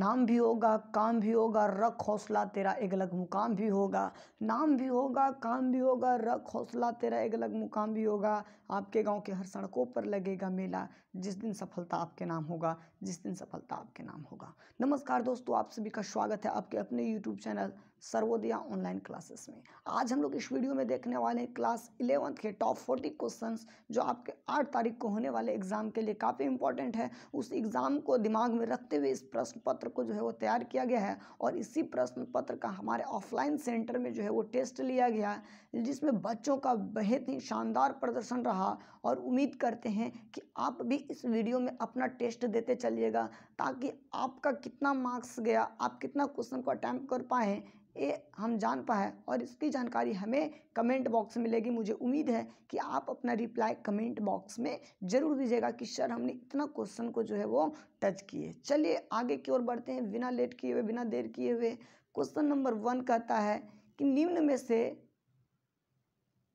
नाम भी होगा काम भी होगा रख हौसला तेरा एक अलग मुकाम भी होगा नाम भी होगा काम भी होगा रख हौसला तेरा एक अलग मुकाम भी होगा आपके गांव के हर सड़कों पर लगेगा मेला जिस दिन सफलता आपके नाम होगा जिस दिन सफलता आपके नाम होगा नमस्कार दोस्तों आप सभी का स्वागत है आपके अपने YouTube channel Sarvodaya online classes में आज हम लोग इस वीडियो में देखने वाले हैं क्लास इलेवंथ के टॉप फोर्टी क्वेश्चंस जो आपके आठ तारीख को होने वाले एग्जाम के लिए काफ़ी इंपॉर्टेंट है उस एग्ज़ाम को दिमाग में रखते हुए इस प्रश्न पत्र को जो है वो तैयार किया गया है और इसी प्रश्न पत्र का हमारे ऑफलाइन सेंटर में जो है वो टेस्ट लिया गया जिसमें बच्चों का बेहद ही शानदार प्रदर्शन रहा और उम्मीद करते हैं कि आप भी इस वीडियो में अपना टेस्ट देते चलिएगा ताकि आपका कितना मार्क्स गया आप कितना क्वेश्चन को अटैम्प्ट कर पाए ये हम जान पाए और इसकी जानकारी हमें कमेंट बॉक्स में मिलेगी मुझे उम्मीद है कि आप अपना रिप्लाई कमेंट बॉक्स में ज़रूर दीजिएगा कि सर हमने इतना क्वेश्चन को जो है वो टच किए चलिए आगे की ओर बढ़ते हैं बिना लेट किए हुए बिना देर किए हुए क्वेश्चन नंबर वन कहता है कि निम्न में से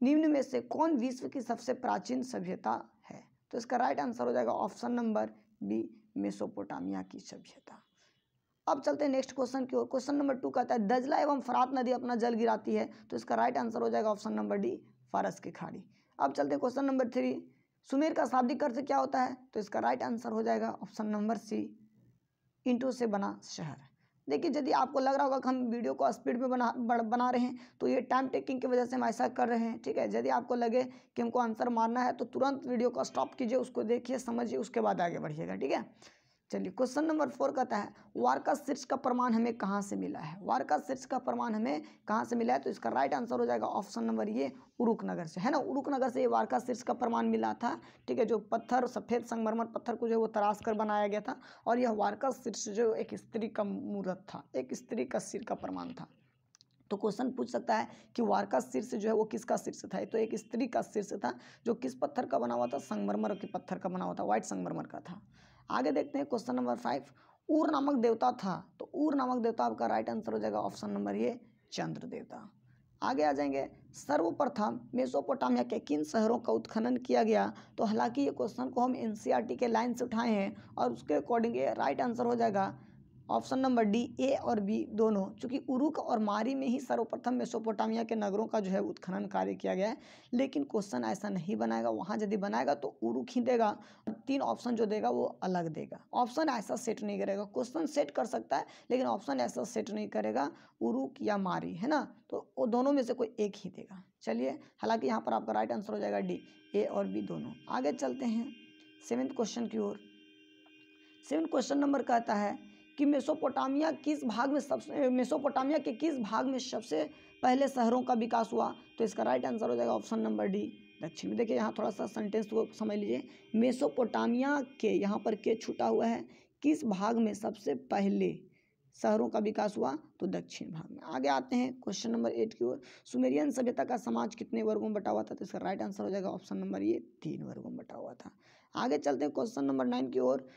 निम्न में से कौन विश्व की सबसे प्राचीन सभ्यता है तो इसका राइट आंसर हो जाएगा ऑप्शन नंबर बी मेसोपोटामिया की सभ्यता अब चलते हैं नेक्स्ट क्वेश्चन की ओर क्वेश्चन नंबर टू कहता है दजला एवं फरात नदी अपना जल गिराती है तो इसका राइट आंसर हो जाएगा ऑप्शन नंबर डी फारस की खाड़ी अब चलते हैं क्वेश्चन नंबर थ्री सुमेर का शाब्दिक अर्थ क्या होता है तो इसका राइट आंसर हो जाएगा ऑप्शन नंबर सी इंटो से बना शहर देखिए यदि आपको लग रहा होगा कि हम वीडियो को स्पीड में बना बना रहे हैं तो ये टाइम टेकिंग की वजह से हम ऐसा कर रहे हैं ठीक है यदि आपको लगे कि हमको आंसर मारना है तो तुरंत वीडियो को स्टॉप कीजिए उसको देखिए समझिए उसके बाद आगे बढ़िएगा ठीक है चलिए क्वेश्चन नंबर फोर कहता है का शीर्ष का प्रमाण हमें कहाँ से मिला है का शीर्ष का प्रमाण हमें कहाँ से मिला है तो इसका राइट आंसर हो जाएगा ऑप्शन नंबर ये उरुकनगर से है ना उरुकनगर से ये का शीर्ष का प्रमाण मिला था ठीक है जो पत्थर सफ़ेद संगमरमर पत्थर को जो है वो तराश कर बनाया गया था और यह का शीर्ष जो एक स्त्री का मूर्त था एक स्त्री का सिर का प्रमाण था तो क्वेश्चन पूछ सकता है कि का शीर्ष जो है वो किसका शीर्ष था तो एक स्त्री का शीर्ष था जो किस पत्थर का बना हुआ था संगमरमर के पत्थर का बना हुआ था व्हाइट संगमरमर का था आगे देखते हैं क्वेश्चन नंबर फाइव ऊर नामक देवता था तो ऊर नामक देवता आपका राइट आंसर हो जाएगा ऑप्शन नंबर ये चंद्र देवता आगे आ जाएंगे सर्वप्रथम मेसोपोटामिया के किन शहरों का उत्खनन किया गया तो हालांकि ये क्वेश्चन को हम एनसीईआरटी e के लाइन से उठाए हैं और उसके अकॉर्डिंग ये राइट आंसर हो जाएगा ऑप्शन नंबर डी ए और बी दोनों चूंकि उरुक और मारी में ही सर्वप्रथम मेसोपोटामिया के नगरों का जो है उत्खनन कार्य किया गया है लेकिन क्वेश्चन ऐसा नहीं बनाएगा वहाँ यदि बनाएगा तो उरुक ही देगा तीन ऑप्शन जो देगा वो अलग देगा ऑप्शन ऐसा सेट नहीं करेगा क्वेश्चन सेट कर सकता है लेकिन ऑप्शन ऐसा सेट नहीं करेगा उरुक या मारी है ना तो वो दोनों में से कोई एक ही देगा चलिए हालांकि यहाँ पर आपका राइट आंसर हो जाएगा डी ए और बी दोनों आगे चलते हैं सेवेंथ क्वेश्चन की ओर सेवन क्वेश्चन नंबर कहता है कि मेसोपोटामिया किस भाग में सबसे मेसोपोटामिया के किस भाग में सबसे पहले शहरों का विकास हुआ तो इसका राइट आंसर हो जाएगा ऑप्शन नंबर डी दक्षिण में देखिए यहाँ थोड़ा सा सेंटेंस को समझ लीजिए मेसोपोटामिया के यहाँ पर के छूटा हुआ है किस भाग में सबसे पहले शहरों का विकास हुआ तो दक्षिण भाग में आगे आते हैं क्वेश्चन नंबर एट की ओर सुमेरियन सभ्यता का समाज कितने वर्गों में बटा हुआ था तो इसका राइट आंसर हो जाएगा ऑप्शन नंबर ये तीन वर्गों में बटा हुआ था आगे चलते हैं क्वेश्चन नंबर नाइन की ओर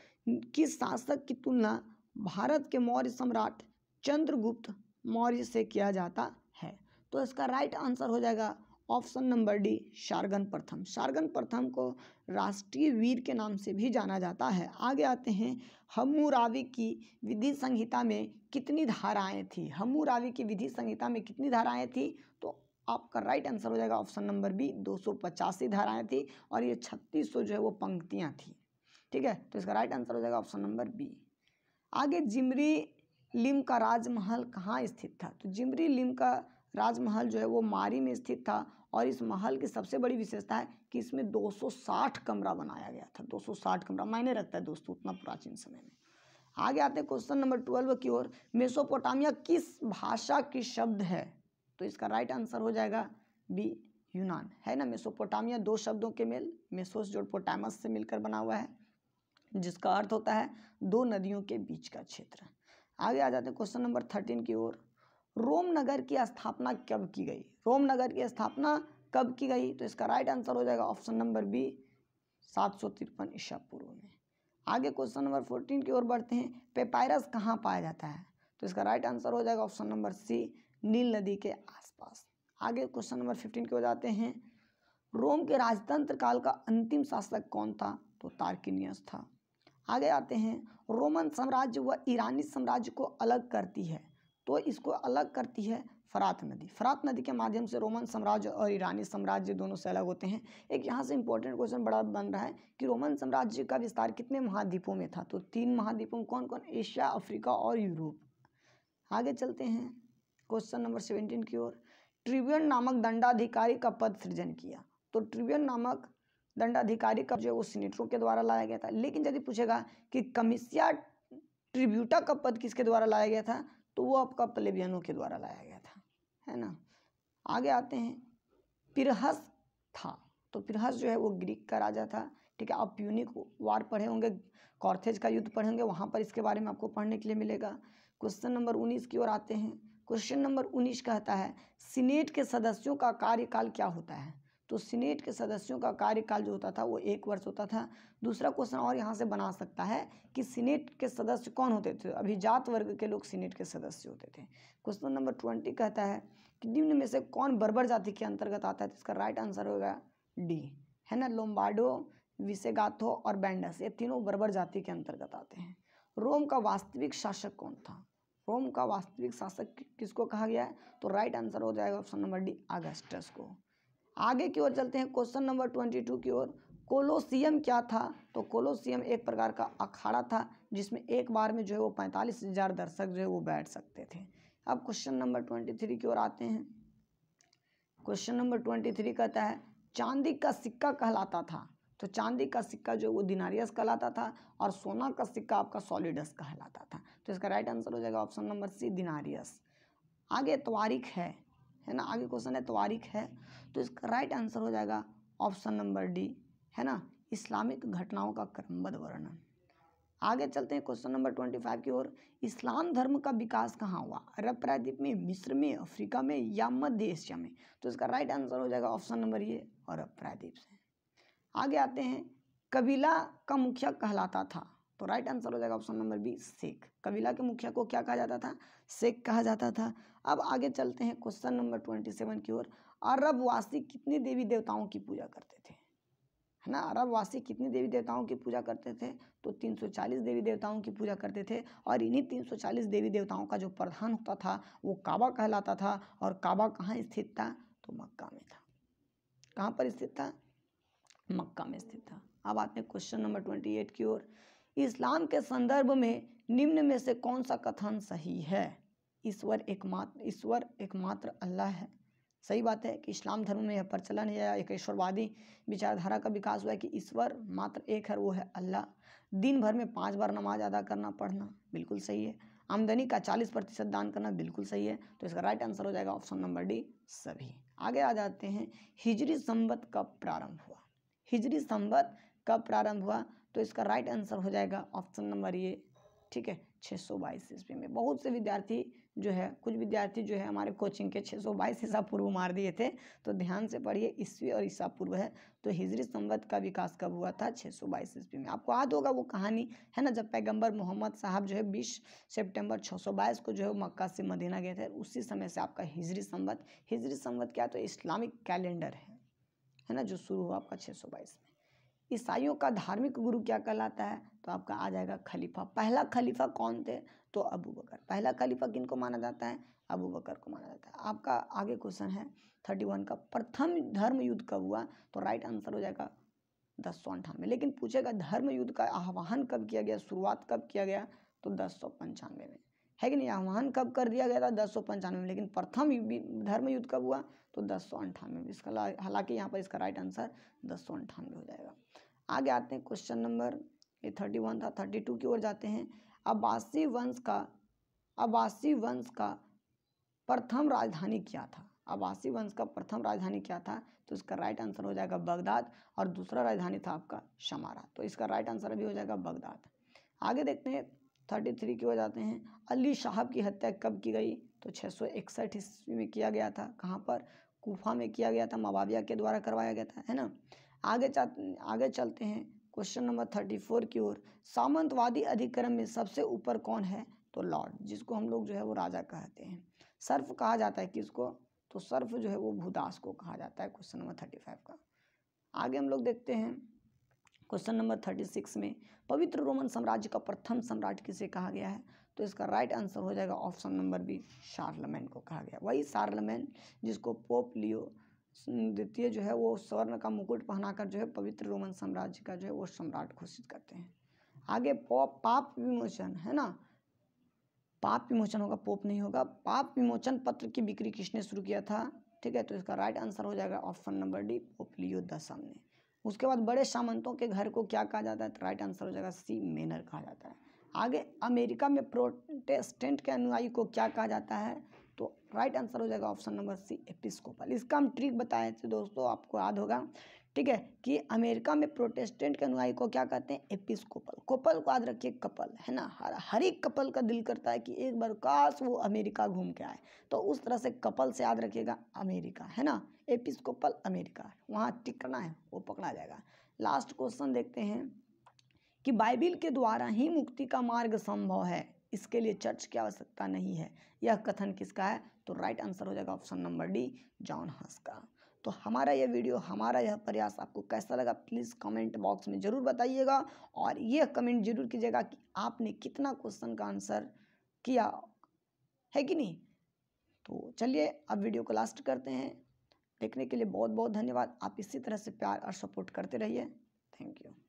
किस शासक की तुलना भारत के मौर्य सम्राट चंद्रगुप्त मौर्य से किया जाता है तो इसका राइट आंसर हो जाएगा ऑप्शन नंबर डी शारगन प्रथम शारगन प्रथम को राष्ट्रीय वीर के नाम से भी जाना जाता है आगे आते हैं हमूरावी की विधि संहिता में कितनी धाराएं थी हमूरावी की विधि संहिता में कितनी धाराएं थी तो आपका राइट आंसर हो जाएगा ऑप्शन नंबर बी दो धाराएं थी और ये छत्तीस जो है वो पंक्तियाँ थी ठीक है तो इसका राइट आंसर हो जाएगा ऑप्शन नंबर बी आगे जिमरी लिम का राजमहल कहाँ स्थित था तो जिमरी लिम का राजमहल जो है वो मारी में स्थित था और इस महल की सबसे बड़ी विशेषता है कि इसमें 260 कमरा बनाया गया था 260 कमरा मायने रखता है दोस्तों उतना प्राचीन समय में आगे आते हैं क्वेश्चन नंबर ट्वेल्व की ओर मेसोपोटामिया किस भाषा की शब्द है तो इसका राइट आंसर हो जाएगा बी यूनान है ना मेसोपोटामिया दो शब्दों के मेल मेसोस जो पोटामस से मिलकर बना हुआ है जिसका अर्थ होता है दो नदियों के बीच का क्षेत्र आगे आ जाते हैं क्वेश्चन नंबर थर्टीन की ओर रोम नगर की स्थापना कब की गई रोम नगर की स्थापना कब की गई तो इसका राइट आंसर हो जाएगा ऑप्शन नंबर बी सात सौ तिरपन ईशा पूर्व में आगे क्वेश्चन नंबर फोर्टीन की ओर बढ़ते हैं पेपायरस कहाँ पाया जाता है तो इसका राइट आंसर हो जाएगा ऑप्शन नंबर सी नील नदी के आसपास आगे क्वेश्चन नंबर फिफ्टीन की ओर जाते हैं रोम के राजतंत्र काल का अंतिम शासक कौन था तो तार्किनियस था आगे आते हैं रोमन साम्राज्य व ईरानी साम्राज्य को अलग करती है तो इसको अलग करती है फरात नदी फरात नदी के माध्यम से रोमन साम्राज्य और ईरानी साम्राज्य दोनों से अलग होते हैं एक यहाँ से इंपॉर्टेंट क्वेश्चन बड़ा बन रहा है कि रोमन साम्राज्य का विस्तार कितने महाद्वीपों में था तो तीन महाद्वीपों में कौन कौन एशिया अफ्रीका और यूरोप आगे चलते हैं क्वेश्चन नंबर सेवेंटीन की ओर ट्रिब्यून नामक दंडाधिकारी का पद सृजन किया तो ट्रिब्यून नामक दंडाधिकारी का जो है वो सीनेटरों के द्वारा लाया गया था लेकिन यदि पूछेगा कि कमिश्या ट्रिब्यूटा का पद किसके द्वारा लाया गया था तो वो आपका प्लेबियनों के द्वारा लाया गया था है ना आगे आते हैं पिरहस था तो पिरहस जो है वो ग्रीक का राजा था ठीक है आप प्यूनिक वार पढ़े होंगे कॉर्थेज का युद्ध पढ़ेंगे वहाँ पर इसके बारे में आपको पढ़ने के लिए मिलेगा क्वेश्चन नंबर उन्नीस की ओर आते हैं क्वेश्चन नंबर उन्नीस कहता है सीनेट के सदस्यों का कार्यकाल क्या होता है तो सीनेट के सदस्यों का कार्यकाल जो होता था वो एक वर्ष होता था दूसरा क्वेश्चन और यहाँ से बना सकता है कि सीनेट के सदस्य कौन होते थे अभिजात वर्ग के लोग सीनेट के सदस्य होते थे क्वेश्चन नंबर ट्वेंटी कहता है कि निम्न में से कौन बर्बर जाति के अंतर्गत आता है तो इसका राइट आंसर होगा डी है ना लोम्बार्डो विसेगाथो और बैंडस ये तीनों बर्बर जाति के अंतर्गत आते हैं रोम का वास्तविक शासक कौन था रोम का वास्तविक शासक किसको कहा गया है तो राइट आंसर हो जाएगा ऑप्शन नंबर डी अगस्टस को आगे की ओर चलते हैं क्वेश्चन नंबर ट्वेंटी टू की ओर कोलोसियम क्या था तो कोलोसियम एक प्रकार का अखाड़ा था जिसमें एक बार में जो है वो पैंतालीस हजार दर्शक जो है वो बैठ सकते थे अब क्वेश्चन नंबर ट्वेंटी थ्री की ओर आते हैं क्वेश्चन नंबर ट्वेंटी थ्री कहता है चांदी का सिक्का कहलाता था तो चांदी का सिक्का जो है वो दिनारियस कहलाता था और सोना का सिक्का आपका सॉलिडस कहलाता था तो इसका राइट आंसर हो जाएगा ऑप्शन नंबर सी दिनारियस आगे त्वारिक है है ना आगे क्वेश्चन है तवारीख है तो इसका राइट आंसर हो जाएगा ऑप्शन नंबर डी है ना इस्लामिक घटनाओं का क्रमबद्ध वर्णन आगे चलते हैं क्वेश्चन नंबर ट्वेंटी फाइव की ओर इस्लाम धर्म का विकास कहाँ हुआ अरब प्रायद्वीप में मिस्र में अफ्रीका में या मध्य एशिया में तो इसका राइट आंसर हो जाएगा ऑप्शन नंबर ये अरब प्रायद्वीप से आगे आते हैं कबीला का मुखिया कहलाता था तो राइट आंसर हो जाएगा ऑप्शन नंबर बी शेख कबीला के मुखिया को क्या कहा जाता था शेख कहा जाता था अब आगे चलते हैं क्वेश्चन नंबर ट्वेंटी सेवन की ओर अरब वासी कितने देवी देवताओं की पूजा करते थे है ना अरब वासी कितने देवी देवताओं की पूजा करते थे तो 340 देवी देवताओं की पूजा करते थे और इन्हीं 340 देवी देवताओं का जो प्रधान होता था वो काबा कहलाता था और काबा कहाँ स्थित था तो मक्का में था कहाँ पर स्थित था मक्का में स्थित था अब आते हैं क्वेश्चन नंबर ट्वेंटी एट की ओर इस्लाम के संदर्भ में निम्न में से कौन सा कथन सही है ईश्वर एकमात्र ईश्वर एकमात्र अल्लाह है सही बात है कि इस्लाम धर्म में यह प्रचलन है या एक ईश्वरवादी विचारधारा का विकास हुआ है कि ईश्वर मात्र एक है वो है अल्लाह दिन भर में पाँच बार नमाज अदा करना पढ़ना बिल्कुल सही है आमदनी का चालीस प्रतिशत दान करना बिल्कुल सही है तो इसका राइट आंसर हो जाएगा ऑप्शन नंबर डी सभी आगे आ जाते हैं हिजरी संबत कब प्रारंभ हुआ हिजरी संबत कब प्रारंभ हुआ तो इसका राइट आंसर हो जाएगा ऑप्शन नंबर ये ठीक है छः सौ बाईस ईस्वी में बहुत से विद्यार्थी जो है कुछ विद्यार्थी जो है हमारे कोचिंग के छः सौ बाईस ईसा पूर्व मार दिए थे तो ध्यान से पढ़िए ईस्वी और ईसा पूर्व है तो हिजरी संवत का विकास कब हुआ था छः सौ बाईस ईस्वी में आपको याद होगा वो कहानी है ना जब पैगंबर मोहम्मद साहब जो है बीस सेप्टेम्बर छः सौ बाईस को जो है मक्का से मदीना गए थे उसी समय से आपका हिजरी संवत हिजरी संवत क्या तो इस्लामिक कैलेंडर है है ना जो शुरू हुआ आपका छः सौ बाईस में ईसाइयों का धार्मिक गुरु क्या कहलाता है तो आपका आ जाएगा खलीफा पहला खलीफा कौन थे तो अबू बकर पहला खलीफा किन को माना जाता है अबू बकर को माना जाता है आपका आगे क्वेश्चन है थर्टी वन का प्रथम धर्म युद्ध कब हुआ तो राइट आंसर हो जाएगा दस सौ अंठानवे लेकिन पूछेगा धर्म युद्ध का आह्वान कब किया गया शुरुआत कब किया गया तो दस सौ पंचानवे में है कि नहीं आह्वान कब कर दिया गया था दस सौ पंचानवे में लेकिन प्रथम धर्म युद्ध कब हुआ तो दस सौ अंठानवे में इसका हालांकि यहाँ पर इसका राइट आंसर दस सौ अंठानवे हो जाएगा आगे आते हैं क्वेश्चन नंबर ये थर्टी वन था थर्टी टू की ओर जाते हैं अब्बासी वंश का अब्बासी वंश का प्रथम राजधानी क्या था अब्बासी वंश का प्रथम राजधानी क्या था तो इसका राइट आंसर हो जाएगा बगदाद और दूसरा राजधानी था आपका शमारा तो इसका राइट आंसर अभी हो जाएगा बगदाद आगे देखते हैं थर्टी थ्री की हो जाते हैं अली साहब की हत्या कब की गई तो छः सौ इकसठ ईस्वी में किया गया था कहाँ पर कोफा में किया गया था मवाविया के द्वारा करवाया गया था है ना आगे चा आगे चलते हैं क्वेश्चन नंबर थर्टी फोर की ओर सामंतवादी अधिक्रम में सबसे ऊपर कौन है तो लॉर्ड जिसको हम लोग जो है वो राजा कहते हैं सर्फ कहा जाता है किसको तो सर्फ जो है वो भूदास को कहा जाता है क्वेश्चन नंबर थर्टी फाइव का आगे हम लोग देखते हैं क्वेश्चन नंबर थर्टी सिक्स में पवित्र रोमन साम्राज्य का प्रथम सम्राट किसे कहा गया है तो इसका राइट आंसर हो जाएगा ऑप्शन नंबर बी शार्लमैन को कहा गया वही शार्लमैन जिसको पोप लियो द्वितीय जो है वो स्वर्ण का मुकुट पहनाकर जो है पवित्र रोमन साम्राज्य का जो है वो सम्राट घोषित करते हैं आगे पॉप पाप विमोचन है ना पाप विमोचन होगा पोप नहीं होगा पाप विमोचन पत्र की बिक्री किसने शुरू किया था ठीक है तो इसका राइट आंसर हो जाएगा option number D pope Leo दसम ने उसके बाद बड़े सामंतों के घर को क्या कहा जाता है तो राइट आंसर हो जाएगा सी मेनर कहा जाता है आगे अमेरिका में प्रोटेस्टेंट के अनुयायी को क्या कहा जाता है तो राइट आंसर हो जाएगा ऑप्शन नंबर सी एपिस्कोपल इसका हम ट्रिक बताए थे दोस्तों आपको याद होगा ठीक है कि अमेरिका में प्रोटेस्टेंट के अनुयायी को क्या कहते हैं एपिस्कोपल कोपल को याद रखिए कपल है ना हर हर एक कपल का दिल करता है कि एक बार काश वो अमेरिका घूम के आए तो उस तरह से कपल से याद रखिएगा अमेरिका है ना एपिस्कोपल अमेरिका वहाँ टिकना है वो पकड़ा जाएगा लास्ट क्वेश्चन देखते हैं कि बाइबिल के द्वारा ही मुक्ति का मार्ग संभव है इसके लिए चर्च की आवश्यकता नहीं है यह कथन किसका है तो राइट आंसर हो जाएगा ऑप्शन नंबर डी जॉन हंस का तो हमारा यह वीडियो हमारा यह प्रयास आपको कैसा लगा प्लीज़ कमेंट बॉक्स में ज़रूर बताइएगा और यह कमेंट जरूर कीजिएगा कि आपने कितना क्वेश्चन का आंसर किया है कि नहीं तो चलिए अब वीडियो को लास्ट करते हैं देखने के लिए बहुत बहुत धन्यवाद आप इसी तरह से प्यार और सपोर्ट करते रहिए थैंक यू